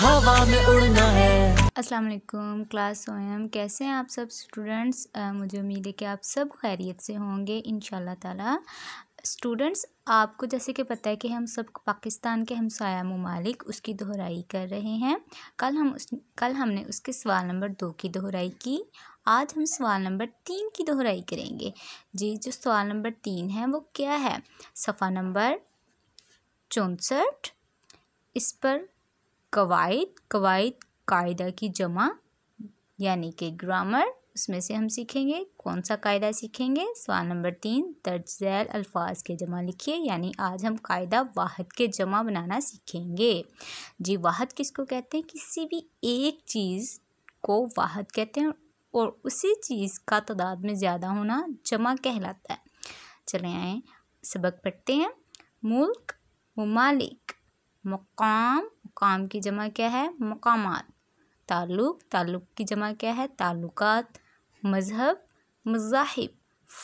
हवा में उड़ना है अस्सलाम वालेकुम क्लास ओएम कैसे हैं आप सब स्टूडेंट्स मुझे उम्मीद है कि आप सब खैरियत से होंगे इन ताला स्टूडेंट्स आपको जैसे कि पता है कि हम सब पाकिस्तान के हमसाया ममालिक उसकी दोहराई कर रहे हैं कल हम उस कल हमने उसके सवाल नंबर दो की दोहराई की आज हम सवाल नंबर तीन की दोहराई करेंगे जी जो सवाल नंबर तीन है वो क्या है सफ़ा नंबर चौंसठ इस पर कवायद कवायद कायदा की जमा यानी कि ग्रामर उसमें से हम सीखेंगे कौन सा कायदा सीखेंगे सवाल नंबर तीन दर्ज झैल अल्फाज के जमा लिखिए यानी आज हम कायदा वाहद के जमा बनाना सीखेंगे जी वाहद किसको कहते हैं किसी भी एक चीज़ को वाहद कहते हैं और उसी चीज़ का तादाद में ज़्यादा होना जमा कहलाता है चले आए सबक पढ़ते हैं मुल्क ममालिक मकाम काम की जमा क्या है मकामात ताल्लुक़ ताल्लुक़ की जमा क्या है ताल्लुकात मज़हब मजाहब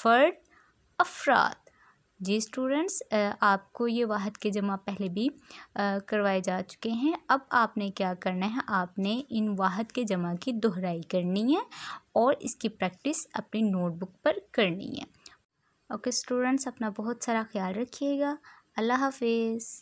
फ़र्द अफराद जी स्टूडेंट्स आपको ये वाहद के जमा पहले भी करवाए जा चुके हैं अब आपने क्या करना है आपने इन वाहद के जमा की दोहराई करनी है और इसकी प्रैक्टिस अपनी नोटबुक पर करनी है ओके स्टूडेंट्स अपना बहुत सारा ख्याल रखिएगा अल्लाह हाफिज़